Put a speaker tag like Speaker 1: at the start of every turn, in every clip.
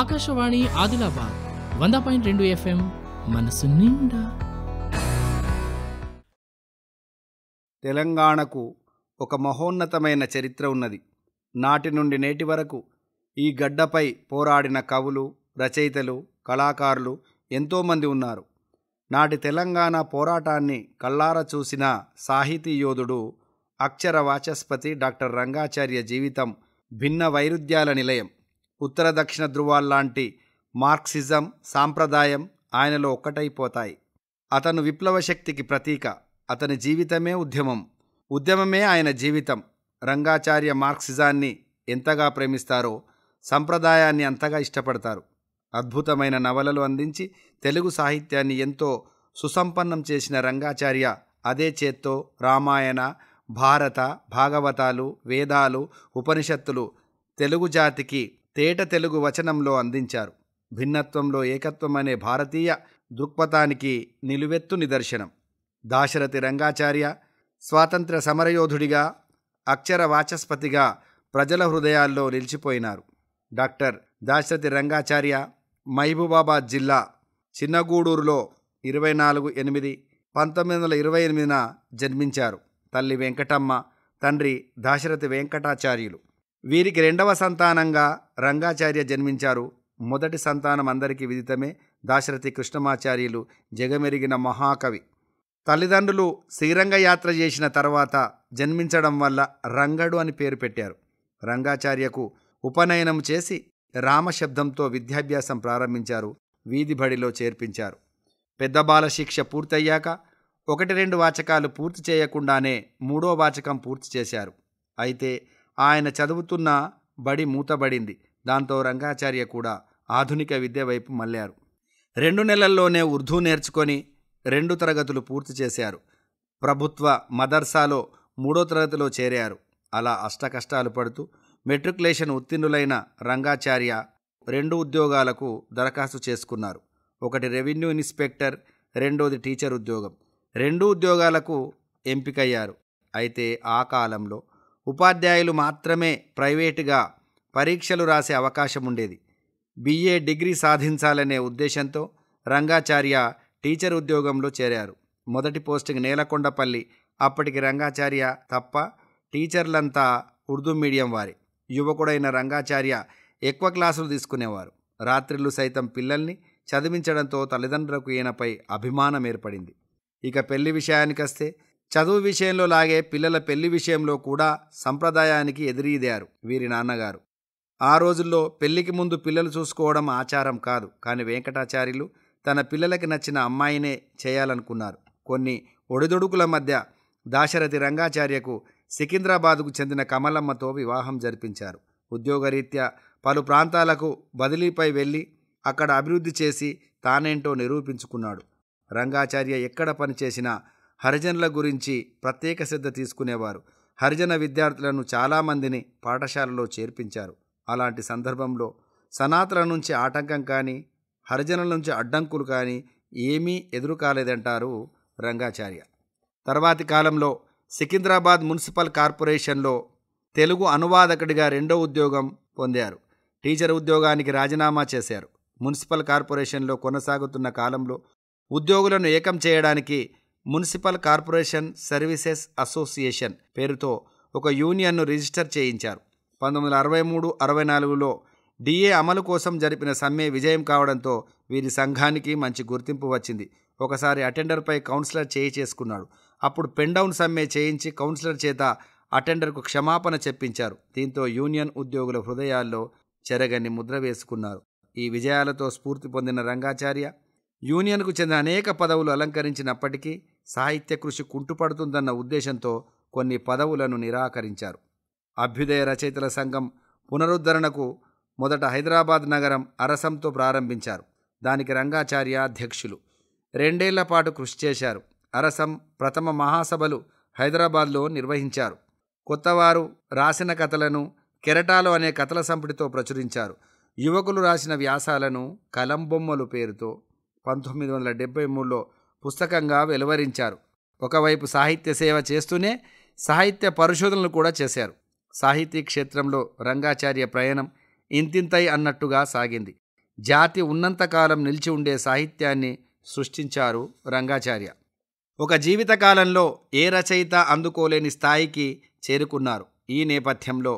Speaker 1: ఆకాశవాణి ఆదిలాబాద్ వంద పాయింట్ రెండు ఎఫ్ఎం మనసు నిండా తెలంగాణకు ఒక మహోన్నతమైన చరిత్ర ఉన్నది నాటి నుండి నేటి వరకు ఈ గడ్డపై పోరాడిన కవులు రచయితలు కళాకారులు ఎంతోమంది ఉన్నారు నాటి తెలంగాణ పోరాటాన్ని కళ్ళార చూసిన సాహితీ యోధుడు అక్షర వాచస్పతి డాక్టర్ రంగాచార్య జీవితం భిన్న వైరుధ్యాల నిలయం ఉత్తర దక్షిణ ధృవాల్లాంటి మార్క్సిజం సాంప్రదాయం ఆయనలో ఒక్కటైపోతాయి అతను విప్లవ శక్తికి ప్రతీక అతని జీవితమే ఉద్యమం ఉద్యమమే ఆయన జీవితం రంగాచార్య మార్క్సిజాన్ని ఎంతగా ప్రేమిస్తారో సంప్రదాయాన్ని అంతగా ఇష్టపడతారు అద్భుతమైన నవలలు అందించి తెలుగు సాహిత్యాన్ని ఎంతో సుసంపన్నం చేసిన రంగాచార్య అదే చేత్తో రామాయణ భారత భాగవతాలు వేదాలు ఉపనిషత్తులు తెలుగు జాతికి తేట తెలుగు వచనంలో అందించారు భిన్నత్వంలో ఏకత్వం అనే భారతీయ దృక్పథానికి నిలువెత్తు నిదర్శనం దాశరథి రంగాచార్య స్వాతంత్ర సమరయోధుడిగా అక్షర వాచస్పతిగా ప్రజల హృదయాల్లో నిలిచిపోయినారు డాక్టర్ దాశరథి రంగాచార్య మహబూబాబాద్ జిల్లా చిన్నగూడూరులో ఇరవై నాలుగు ఎనిమిది పంతొమ్మిది వందల ఇరవై ఎనిమిదిన జన్మించారు తల్లి వెంకటమ్మ తండ్రి దాశరథి వెంకటాచార్యులు వీరికి రెండవ సంతానంగా రంగాచార్య జన్మించారు మొదటి సంతానం అందరికీ విదితమే దాశరథి కృష్ణమాచార్యులు జగమెరిగిన మహాకవి తల్లిదండ్రులు శ్రీరంగ యాత్ర చేసిన తర్వాత జన్మించడం వల్ల రంగడు అని పేరు పెట్టారు రంగాచార్యకు ఉపనయనం చేసి రామశబ్దంతో విద్యాభ్యాసం ప్రారంభించారు వీధిబడిలో చేర్పించారు పెద్ద బాల శిక్ష పూర్తయ్యాక ఒకటి రెండు వాచకాలు పూర్తి చేయకుండానే మూడో వాచకం పూర్తి చేశారు అయితే ఆయన చదువుతున్న బడి మూతబడింది దాంతో రంగాచార్య కూడా ఆధునిక విద్య వైపు మళ్ళారు రెండు నెలల్లోనే ఉర్దూ నేర్చుకొని రెండు తరగతులు పూర్తి చేశారు ప్రభుత్వ మదర్సాలో మూడో తరగతిలో చేరారు అలా అష్టకష్టాలు పడుతూ మెట్రికులేషన్ ఉత్తీర్ణులైన రంగాచార్య రెండు ఉద్యోగాలకు దరఖాస్తు చేసుకున్నారు ఒకటి రెవెన్యూ ఇన్స్పెక్టర్ రెండోది టీచర్ ఉద్యోగం రెండు ఉద్యోగాలకు ఎంపికయ్యారు అయితే ఆ కాలంలో ఉపాధ్యాయులు మాత్రమే ప్రైవేటుగా పరీక్షలు రాసే అవకాశం ఉండేది బిఏ డిగ్రీ సాధించాలనే ఉద్దేశంతో రంగాచార్య టీచర్ ఉద్యోగంలో చేరారు మొదటి పోస్టింగ్ నేలకొండపల్లి అప్పటికి రంగాచార్య తప్ప టీచర్లంతా ఉర్దూ మీడియం వారి యువకుడైన రంగాచార్య ఎక్కువ క్లాసులు తీసుకునేవారు రాత్రిళ్ళు సైతం పిల్లల్ని చదివించడంతో తల్లిదండ్రులకు ఈయనపై అభిమానం ఏర్పడింది ఇక పెళ్లి విషయానికొస్తే చదువు విషయంలో లాగే పిల్లల పెళ్లి విషయంలో కూడా సంప్రదాయానికి ఎదురీదారు వీరి నాన్నగారు ఆ రోజుల్లో పెళ్లికి ముందు పిల్లలు చూసుకోవడం ఆచారం కాదు కానీ వెంకటాచార్యులు తన పిల్లలకి నచ్చిన అమ్మాయినే చేయాలనుకున్నారు కొన్ని ఒడిదొడుకుల మధ్య దాశరథి రంగాచార్యకు సికింద్రాబాదుకు చెందిన కమలమ్మతో వివాహం జరిపించారు ఉద్యోగరీత్యా పలు ప్రాంతాలకు బదిలీపై వెళ్ళి అక్కడ అభివృద్ధి చేసి తానేంటో నిరూపించుకున్నాడు రంగాచార్య ఎక్కడ పనిచేసినా హరిజనుల గురించి ప్రత్యేక శ్రద్ధ తీసుకునేవారు హరిజన విద్యార్థులను చాలామందిని పాఠశాలలో చేర్పించారు అలాంటి సందర్భంలో సనాతన నుంచి ఆటంకం కానీ హరిజనుల నుంచి అడ్డంకులు కానీ ఏమీ ఎదురు కాలేదంటారు రంగాచార్య తర్వాతి కాలంలో సికింద్రాబాద్ మున్సిపల్ కార్పొరేషన్లో తెలుగు అనువాదకుడిగా రెండో ఉద్యోగం పొందారు టీచర్ ఉద్యోగానికి రాజీనామా చేశారు మున్సిపల్ కార్పొరేషన్లో కొనసాగుతున్న కాలంలో ఉద్యోగులను ఏకం చేయడానికి మున్సిపల్ కార్పొరేషన్ సర్వీసెస్ అసోసియేషన్ పేరుతో ఒక యూనియన్ను రిజిస్టర్ చేయించారు పంతొమ్మిది వందల అరవై మూడు అరవై నాలుగులో డిఏ అమలు కోసం జరిపిన సమ్మె విజయం కావడంతో వీరి సంఘానికి మంచి గుర్తింపు వచ్చింది ఒకసారి అటెండర్పై కౌన్సిలర్ చేయి చేసుకున్నాడు అప్పుడు పెండౌన్ సమ్మె చేయించి కౌన్సిలర్ చేత అటెండర్కు క్షమాపణ చెప్పించారు దీంతో యూనియన్ ఉద్యోగుల హృదయాల్లో చెరగని ముద్ర వేసుకున్నారు ఈ విజయాలతో స్ఫూర్తి పొందిన రంగాచార్య యూనియన్కు చెందిన అనేక పదవులు అలంకరించినప్పటికీ సాహిత్య కృషి కుంటుపడుతుందన్న ఉద్దేశంతో కొన్ని పదవులను నిరాకరించారు అభ్యుదయ రచయితల సంఘం పునరుద్ధరణకు మొదట హైదరాబాద్ నగరం అరసంతో ప్రారంభించారు దానికి రంగాచార్య అధ్యక్షులు రెండేళ్ల పాటు కృషి చేశారు అరసం ప్రథమ మహాసభలు హైదరాబాద్లో నిర్వహించారు కొత్తవారు రాసిన కథలను కెరటాలు అనే కథల సంపుటితో ప్రచురించారు యువకులు రాసిన వ్యాసాలను కలంబొమ్మలు పేరుతో పంతొమ్మిది వందల డెబ్బై మూడులో పుస్తకంగా వెలువరించారు ఒకవైపు సాహిత్య సేవ చేస్తూనే సాహిత్య పరిశోధనలు కూడా చేశారు సాహితీ క్షేత్రంలో రంగాచార్య ప్రయాణం ఇంతింతై అన్నట్టుగా సాగింది జాతి ఉన్నంతకాలం నిలిచి ఉండే సాహిత్యాన్ని సృష్టించారు రంగాచార్య ఒక జీవితకాలంలో ఏ రచయిత అందుకోలేని స్థాయికి చేరుకున్నారు ఈ నేపథ్యంలో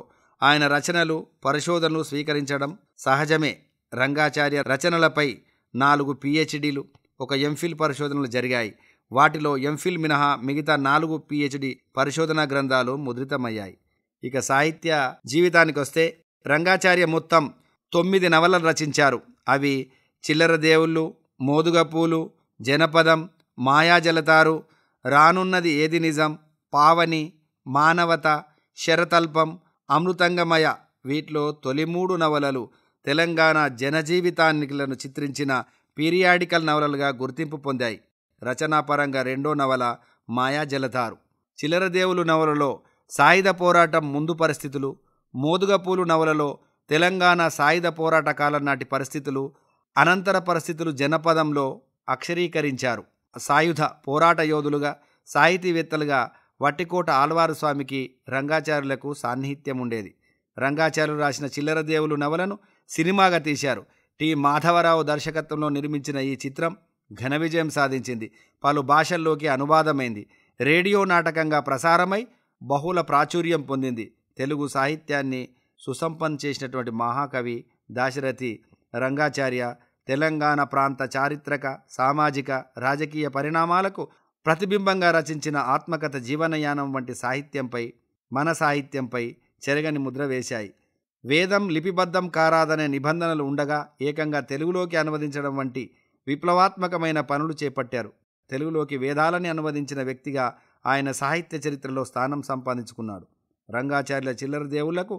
Speaker 1: ఆయన రచనలు పరిశోధనలు స్వీకరించడం సహజమే రంగాచార్య రచనలపై నాలుగు పిహెచ్డీలు ఒక ఎంఫిల్ పరిశోధనలు జరిగాయి వాటిలో ఎంఫిల్ మినహా మిగతా నాలుగు పిహెచ్డి పరిశోధనా గ్రంథాలు ముద్రితమయ్యాయి ఇక సాహిత్య జీవితానికి వస్తే రంగాచార్య మొత్తం తొమ్మిది నవలలు రచించారు అవి చిల్లర దేవుళ్ళు మోదుగ పూలు జనపదం మాయాజలతారు రానున్నది ఏది నిజం పావని మానవత శరతల్పం అమృతంగమయ వీటిలో తొలి మూడు నవలలు తెలంగాణ జనజీవితాన్నిలను చిత్రించిన పీరియాడికల్ నవలలుగా గుర్తింపు పొందాయి రచనాపరంగా రెండో నవల మాయా జలధారు చిలరదేవులు నవలలో సాయుధ పోరాటం ముందు పరిస్థితులు మోదుగపూలు నవలలో తెలంగాణ సాయుధ పోరాట కాలం నాటి పరిస్థితులు అనంతర పరిస్థితులు జనపదంలో అక్షరీకరించారు సాయుధ పోరాట యోధులుగా సాహితీవేత్తలుగా వట్టికోట ఆల్వారు స్వామికి రంగాచార్యులకు సాన్నిహిత్యం ఉండేది రంగాచార్యులు రాసిన చిల్లరదేవులు నవలను సినిమాగా తీశారు టి మాధవరావు దర్శకత్వంలో నిర్మించిన ఈ చిత్రం ఘన విజయం సాధించింది పలు భాషల్లోకి అనువాదమైంది రేడియో నాటకంగా ప్రసారమై బహుళ ప్రాచుర్యం పొందింది తెలుగు సాహిత్యాన్ని సుసంపన్ చేసినటువంటి మహాకవి దాశరథి రంగాచార్య తెలంగాణ ప్రాంత చారిత్రక సామాజిక రాజకీయ పరిణామాలకు ప్రతిబింబంగా రచించిన ఆత్మకథ జీవనయానం వంటి సాహిత్యంపై మన సాహిత్యంపై చెరగని ముద్ర వేశాయి వేదం లిపిబద్ధం కారాదనే నిబంధనలు ఉండగా ఏకంగా తెలుగులోకి అనువదించడం వంటి విప్లవాత్మకమైన పనులు చేపట్టారు తెలుగులోకి వేదాలని అనువదించిన వ్యక్తిగా ఆయన సాహిత్య చరిత్రలో స్థానం సంపాదించుకున్నాడు రంగాచార్యుల చిల్లర దేవులకు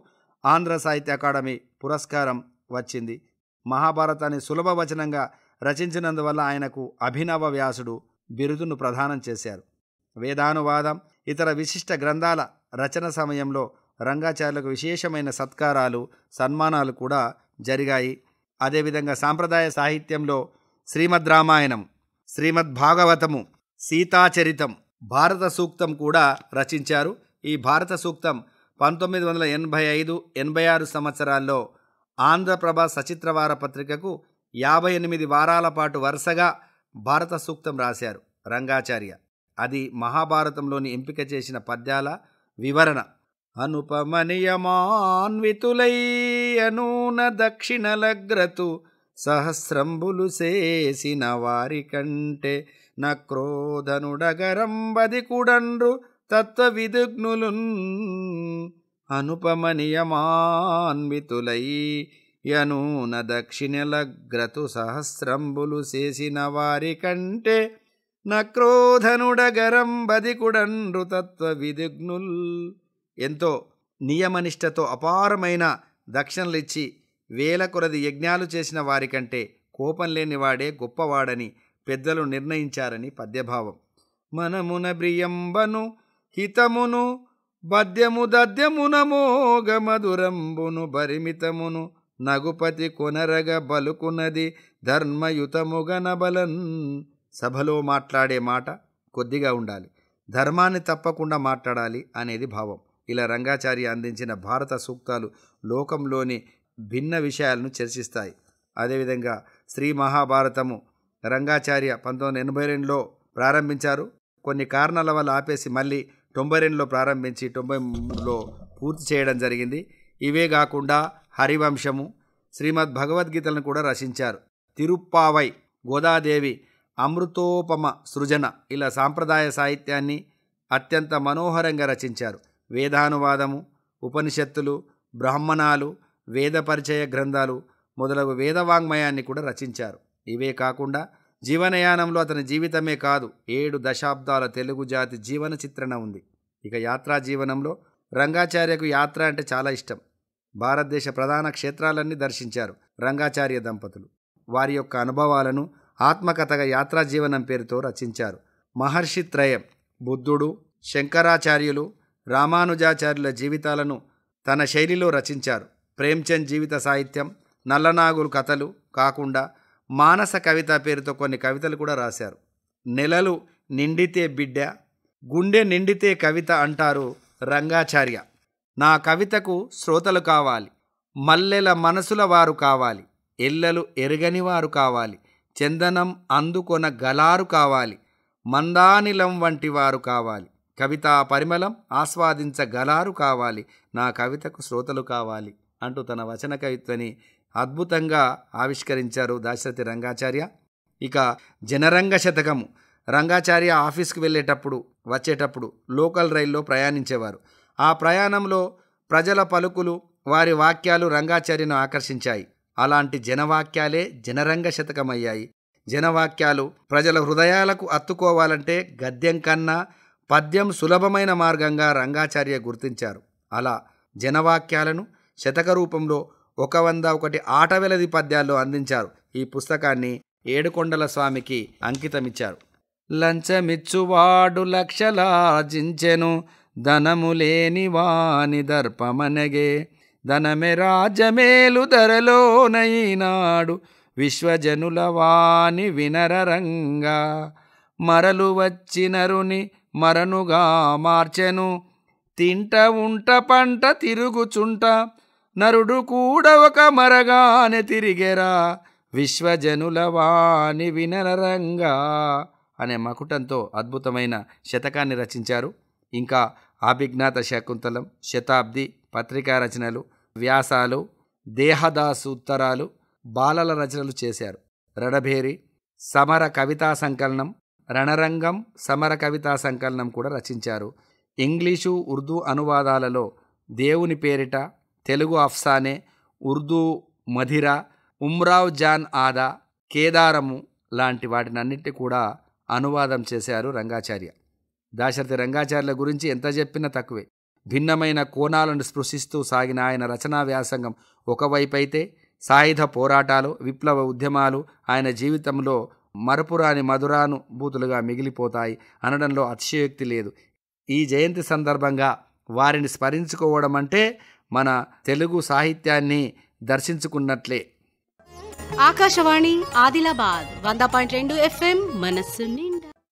Speaker 1: ఆంధ్ర సాహిత్య అకాడమీ పురస్కారం వచ్చింది మహాభారతాన్ని సులభ వచనంగా రచించినందువల్ల ఆయనకు అభినవ వ్యాసుడు బిరుదును ప్రదానం చేశారు వేదానువాదం ఇతర విశిష్ట గ్రంథాల రచన సమయంలో రంగాచార్యులకు విశేషమైన సత్కారాలు సన్మానాలు కూడా జరిగాయి అదేవిధంగా సాంప్రదాయ సాహిత్యంలో శ్రీమద్ రామాయణం శ్రీమద్ భాగవతము సీతాచరితం భారత సూక్తం కూడా రచించారు ఈ భారత సూక్తం పంతొమ్మిది వందల ఎనభై ఐదు ఎనభై ఆరు సంవత్సరాల్లో ఆంధ్రప్రభ సచిత్రవార పత్రికకు యాభై ఎనిమిది వారాల పాటు వరుసగా భారత సూక్తం రాశారు రంగాచార్య అది మహాభారతంలోని ఎంపిక చేసిన పద్యాల వివరణ అనుపమనియమాన్వితులై అనూన దక్షిణలగ్రతు సహస్రంబులు చేసిన వారి కంటే క్రోధనుడగరంబది కుడండ్రు తత్వవిదుగ్నులున్ అనుపమనియమాన్వితులై యనూన దక్షిణలగ్రతు సహస్రంబులు చేసిన వారి కంటే క్రోధనుడగరంబది కుడండ్రు తత్వవిదుగ్నుల్ ఎంతో నియమనిష్టతో అపారమైన దక్షిణలు ఇచ్చి వేల కొరది యజ్ఞాలు చేసిన వారికంటే కోపం లేనివాడే గొప్పవాడని పెద్దలు నిర్ణయించారని పద్యభావం మనమున బ్రియంబను హితమును బద్యము దద్యమున మోగ మధురంబును పరిమితమును నగుపతి కొనరగ బలుకున్నది ధర్మయుతముగనబలన్ సభలో మాట్లాడే మాట కొద్దిగా ఉండాలి ధర్మాన్ని తప్పకుండా మాట్లాడాలి అనేది భావం ఇలా రంగాచార్య అందించిన భారత సూక్తాలు లోకంలోని భిన్న విషయాలను చర్చిస్తాయి అదేవిధంగా శ్రీ మహాభారతము రంగాచార్య పంతొమ్మిది ఎనభై రెండులో ప్రారంభించారు కొన్ని కారణాల వల్ల ఆపేసి మళ్ళీ తొంభై రెండులో ప్రారంభించి తొంభై మూడులో పూర్తి చేయడం జరిగింది ఇవే కాకుండా హరివంశము శ్రీమద్ భగవద్గీతలను కూడా రచించారు తిరుప్పావై గోదాదేవి అమృతోపమ సృజన ఇలా సాంప్రదాయ సాహిత్యాన్ని అత్యంత మనోహరంగా రచించారు వేదానువాదము ఉపనిషత్తులు బ్రాహ్మణాలు వేదపరిచయ గ్రంథాలు మొదలగు వేదవాంగ్మయాన్ని కూడా రచించారు ఇవే కాకుండా జీవనయానంలో అతని జీవితమే కాదు ఏడు దశాబ్దాల తెలుగు జాతి జీవన చిత్రణ ఉంది ఇక యాత్రా జీవనంలో రంగాచార్యకు యాత్ర అంటే చాలా ఇష్టం భారతదేశ ప్రధాన క్షేత్రాలన్నీ దర్శించారు రంగాచార్య దంపతులు వారి యొక్క అనుభవాలను ఆత్మకథగా యాత్రా జీవనం పేరుతో రచించారు మహర్షి త్రయం బుద్ధుడు శంకరాచార్యులు రామానుజాచార్యుల జీవితాలను తన శైలిలో రచించారు ప్రేమ్చంద్ జీవిత సాహిత్యం నల్లనాగులు కథలు కాకుండా మానస కవిత పేరుతో కొన్ని కవితలు కూడా రాశారు నెలలు నిండితే బిడ్డ గుండె నిండితే కవిత అంటారు రంగాచార్య నా కవితకు శ్రోతలు కావాలి మల్లెల మనసుల వారు కావాలి ఎల్లలు ఎరగని వారు కావాలి చందనం అందుకొన గలారు కావాలి మందానిలం వంటి వారు కావాలి కవితా పరిమళం ఆస్వాదించగలారు కావాలి నా కవితకు శ్రోతలు కావాలి అంటూ తన వచన కవిత్వని అద్భుతంగా ఆవిష్కరించారు దాశరథి రంగాచార్య ఇక జనరంగ శతకము రంగాచార్య ఆఫీస్కి వెళ్ళేటప్పుడు వచ్చేటప్పుడు లోకల్ రైల్లో ప్రయాణించేవారు ఆ ప్రయాణంలో ప్రజల పలుకులు వారి వాక్యాలు రంగాచార్యను ఆకర్షించాయి అలాంటి జనవాక్యాలే జనరంగ శతకమయ్యాయి జనవాక్యాలు ప్రజల హృదయాలకు అత్తుకోవాలంటే గద్యం కన్నా పద్యం సులభమైన మార్గంగా రంగాచార్య గుర్తించారు అలా జనవాక్యాలను శతక రూపంలో ఒక వంద ఒకటి ఆటవెలది పద్యాల్లో అందించారు ఈ పుస్తకాన్ని ఏడుకొండల స్వామికి అంకితమిచ్చారు లంచమిచ్చువాడు లక్షలాజించెను ధనము లేని వాని దర్పమనగే ధనమే రాజమేలు ధరలోనైనాడు విశ్వజనుల వాని వినరంగా మరలు వచ్చినరుని మరనుగా మార్చెను తింట ఉంట పంట తిరుగుచుంట నరుడు కూడా ఒక మరగానే తిరిగెరా విశ్వజనుల వాణి వినరంగా అనే మకుటంతో అద్భుతమైన శతకాన్ని రచించారు ఇంకా అభిజ్ఞాత శకుంతలం శతాబ్ది పత్రికా రచనలు వ్యాసాలు దేహదాసు ఉత్తరాలు బాలల రచనలు చేశారు రడభేరి సమర కవితా సంకలనం రణరంగం సమర కవితా సంకలనం కూడా రచించారు ఇంగ్లీషు ఉర్దూ అనువాదాలలో దేవుని పేరిట తెలుగు అఫ్సానే ఉర్దూ మధిర ఉమ్రావ్ జాన్ ఆదా కేదారము లాంటి వాటినన్నిటి కూడా అనువాదం చేశారు రంగాచార్య దాశరథి రంగాచార్యుల గురించి ఎంత చెప్పినా తక్కువే భిన్నమైన కోణాలను స్పృశిస్తూ సాగిన ఆయన రచనా వ్యాసంగం ఒకవైపు అయితే సాయుధ పోరాటాలు విప్లవ ఉద్యమాలు ఆయన జీవితంలో మరపురాని మధురానుభూతులుగా మిగిలిపోతాయి అనడంలో అతిశయోక్తి లేదు ఈ జయంతి సందర్భంగా వారిని స్మరించుకోవడం అంటే మన తెలుగు సాహిత్యాన్ని దర్శించుకున్నట్లే ఆకాశవాణి ఆదిలాబాద్ వంద పాయింట్ రెండు ఎఫ్ఎం మనస్సు